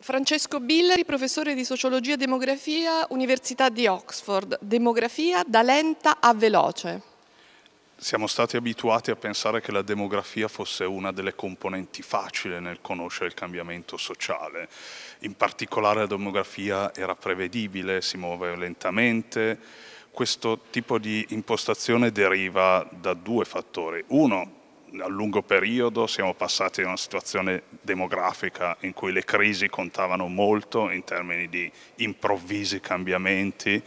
Francesco Billeri, professore di Sociologia e Demografia, Università di Oxford. Demografia da lenta a veloce. Siamo stati abituati a pensare che la demografia fosse una delle componenti facili nel conoscere il cambiamento sociale. In particolare la demografia era prevedibile, si muove lentamente. Questo tipo di impostazione deriva da due fattori. Uno, a lungo periodo siamo passati da una situazione demografica in cui le crisi contavano molto in termini di improvvisi cambiamenti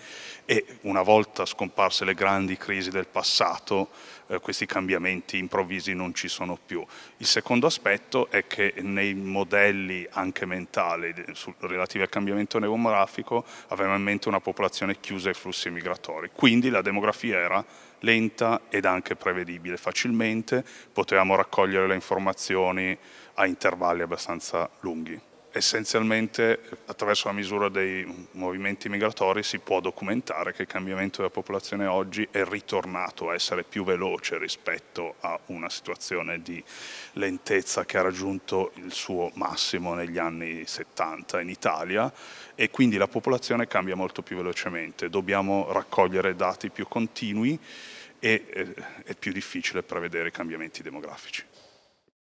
e una volta scomparse le grandi crisi del passato eh, questi cambiamenti improvvisi non ci sono più. Il secondo aspetto è che nei modelli anche mentali relativi al cambiamento demografico avevamo in mente una popolazione chiusa ai flussi migratori, quindi la demografia era lenta ed anche prevedibile facilmente, potevamo raccogliere le informazioni a intervalli abbastanza lunghi essenzialmente attraverso la misura dei movimenti migratori si può documentare che il cambiamento della popolazione oggi è ritornato a essere più veloce rispetto a una situazione di lentezza che ha raggiunto il suo massimo negli anni 70 in Italia e quindi la popolazione cambia molto più velocemente, dobbiamo raccogliere dati più continui e eh, è più difficile prevedere i cambiamenti demografici.